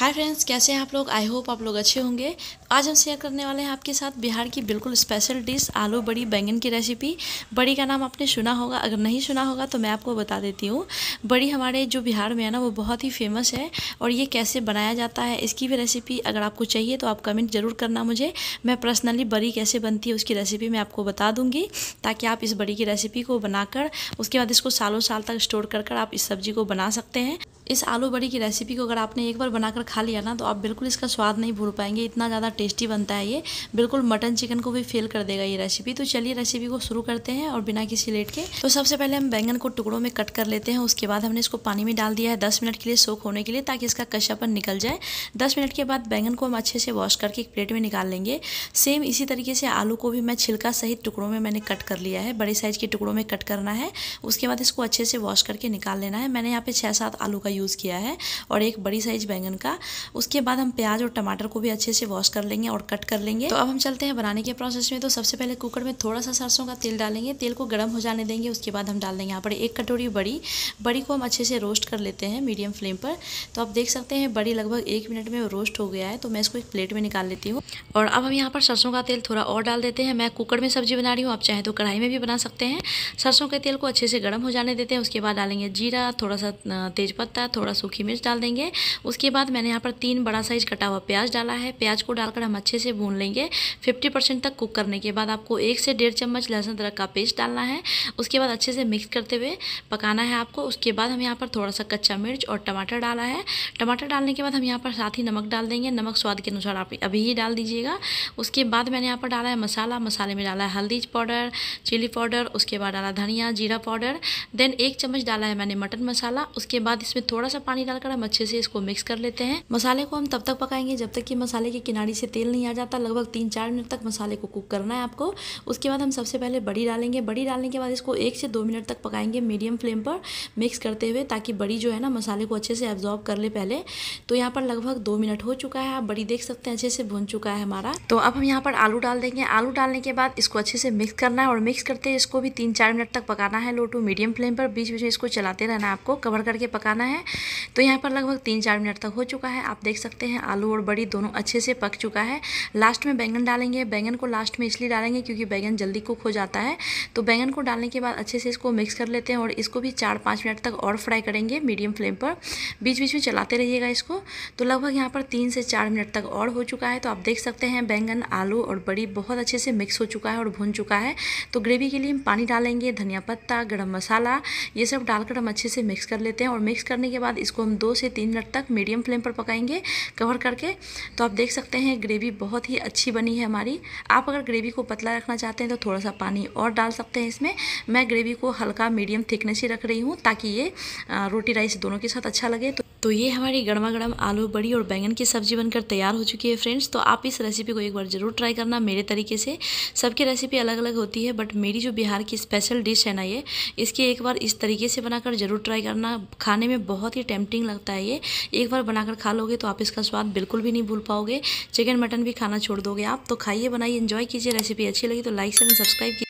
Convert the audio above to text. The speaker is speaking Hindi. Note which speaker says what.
Speaker 1: हाय फ्रेंड्स कैसे हैं आप लोग आई होप आप लोग अच्छे होंगे आज हम शेयर करने वाले हैं आपके साथ बिहार की बिल्कुल स्पेशल डिश आलू बड़ी बैंगन की रेसिपी बड़ी का नाम आपने सुना होगा अगर नहीं सुना होगा तो मैं आपको बता देती हूँ बड़ी हमारे जो बिहार में है ना वो बहुत ही फेमस है और ये कैसे बनाया जाता है इसकी भी रेसिपी अगर आपको चाहिए तो आप कमेंट ज़रूर करना मुझे मैं पर्सनली बड़ी कैसे बनती है उसकी रेसिपी मैं आपको बता दूँगी ताकि आप इस बड़ी की रेसिपी को बनाकर उसके बाद इसको सालों साल तक स्टोर कर कर आप इस सब्ज़ी को बना सकते हैं इस आलू बड़ी की रेसिपी को अगर आपने एक बार बनाकर खा लिया ना तो आप बिल्कुल इसका स्वाद नहीं भूल पाएंगे इतना ज़्यादा टेस्टी बनता है ये बिल्कुल मटन चिकन को भी फेल कर देगा ये रेसिपी तो चलिए रेसिपी को शुरू करते हैं और बिना किसी लेट के तो सबसे पहले हम बैंगन को टुकड़ों में कट कर लेते हैं उसके बाद हमने इसको पानी में डाल दिया है दस मिनट के लिए सोख होने के लिए ताकि इसका कशापन निकल जाए दस मिनट के बाद बैंगन को हम अच्छे से वॉश करके एक प्लेट में निकाल लेंगे सेम इसी तरीके से आलू को भी मैं छिलका सहित टुकड़ों में मैंने कट कर लिया है बड़े साइज के टुकड़ों में कट करना है उसके बाद इसको अच्छे से वॉश करके निकाल लेना है मैंने यहाँ पे छः सात आलू का यूज़ किया है और एक बड़ी साइज बैंगन का उसके बाद हम प्याज और टमाटर को भी अच्छे से वॉश कर लेंगे और कट कर लेंगे तो अब हम चलते हैं बनाने के प्रोसेस में तो सबसे पहले कुकर में थोड़ा सा सरसों का तेल डालेंगे तेल को गर्म हो जाने देंगे उसके बाद हम डाल देंगे यहाँ पर एक कटोरी बड़ी बड़ी को हम अच्छे से रोस्ट कर लेते हैं मीडियम फ्लेम पर तो आप देख सकते हैं बड़ी लगभग एक मिनट में रोस्ट हो गया है तो मैं इसको एक प्लेट में निकाल लेती हूँ और अब हम यहाँ पर सरसों का तेल थोड़ा और डाल देते हैं मैं कुकर में सब्जी बना रही हूँ आप चाहे तो कढ़ाई में भी बना सकते हैं सरसों के तेल को अच्छे से गर्म हो जाने देते हैं उसके बाद डालेंगे जीरा थोड़ा सा तेज़पत्ता थोड़ा सूखी मिर्च डाल देंगे उसके बाद मैंने यहाँ पर तीन बड़ा साइज कटा हुआ प्याज डाला है प्याज को डालकर हम अच्छे से भून लेंगे 50 परसेंट तक कुक करने के बाद आपको एक से डेढ़ चम्मच लहसुन अदरक का पेस्ट डालना है उसके बाद अच्छे से मिक्स करते हुए पकाना है आपको उसके बाद हम यहाँ पर थोड़ा सा कच्चा मिर्च और टमाटर डाला है टमाटर डालने के बाद हम यहाँ पर साथ ही नमक डाल देंगे नमक स्वाद के अनुसार आप अभी ही डाल दीजिएगा उसके बाद मैंने यहाँ पर डाला है मसाला मसाले में डाला है हल्दी पाउडर चिली पाउडर उसके बाद डाला धनिया जीरा पाउडर देन एक चम्मच डाला है मैंने मटन मसाला उसके बाद इसमें थोड़ा सा पानी डालकर हम अच्छे से इसको मिक्स कर लेते हैं मसाले को हम तब तक पकाएंगे जब तक कि मसाले की किनारी से तेल नहीं आ जाता लगभग तीन चार मिनट तक मसाले को कुक करना है आपको उसके बाद हम सबसे पहले बड़ी डालेंगे बड़ी डालने के बाद इसको एक से दो मिनट तक पकाएंगे मीडियम फ्लेम पर मिक्स करते हुए ताकि बड़ी जो है ना मसाले को अच्छे से एब्जॉर्ब कर ले पहले तो यहाँ पर लगभग दो मिनट हो चुका है आप बड़ी देख सकते हैं अच्छे से भुन चुका है हमारा तो अब हम यहाँ पर आलू डाल देंगे आलू डालने के बाद इसको अच्छे से मिक्स करना है और मिक्स करते इसको भी तीन चार मिनट तक पकाना है लो टू मीडियम फ्लेम पर बीच बीच में इसको चलाते रहना है आपको कवर करके पकाना है है तो यहाँ पर लगभग तीन चार मिनट तक हो चुका है आप देख सकते हैं आलू और बड़ी दोनों अच्छे से पक चुका है लास्ट में बैंगन डालेंगे बैंगन को लास्ट में इसलिए डालेंगे क्योंकि बैंगन जल्दी कुक हो जाता है तो बैंगन को डालने के बाद अच्छे से इसको मिक्स कर लेते हैं और इसको भी चार पाँच मिनट तक और फ्राई करेंगे मीडियम फ्लेम पर बीच बीच में चलाते रहिएगा इसको तो लगभग यहाँ पर तीन से चार मिनट तक और हो चुका है तो आप देख सकते हैं बैंगन आलू और बड़ी बहुत अच्छे से मिक्स हो चुका है और भुन चुका है तो ग्रेवी के लिए हम पानी डालेंगे धनिया पत्ता गर्म मसाला ये सब डालकर हम अच्छे से मिक्स कर लेते हैं और मिक्स करने के बाद इसको हम दो से तीन मिनट तक मीडियम फ्लेम पर पकाएंगे कवर करके तो आप देख सकते हैं ग्रेवी बहुत ही अच्छी बनी है हमारी आप अगर ग्रेवी को पतला रखना चाहते हैं तो थोड़ा सा पानी और डाल सकते हैं इसमें मैं ग्रेवी को हल्का मीडियम थिकनेस ही रख रही हूँ ताकि ये रोटी राइस दोनों के साथ अच्छा लगे तो तो ये हमारी गर्मा गर्म आलू बड़ी और बैंगन की सब्जी बनकर तैयार हो चुकी है फ्रेंड्स तो आप इस रेसिपी को एक बार ज़रूर ट्राई करना मेरे तरीके से सबकी रेसिपी अलग अलग होती है बट मेरी जो बिहार की स्पेशल डिश है ना ये इसकी एक बार इस तरीके से बनाकर ज़रूर ट्राई करना खाने में बहुत ही टेम्पटिंग लगता है ये एक बार बनाकर खा लोगे तो आप इसका स्वाद बिल्कुल भी नहीं भूल पाओगे चिकन मटन भी खाना छोड़ दोगे आप तो खाइए बनाइए इन्जॉय कीजिए रेसिपी अच्छी लगी तो लाइक शेयर सब्सक्राइब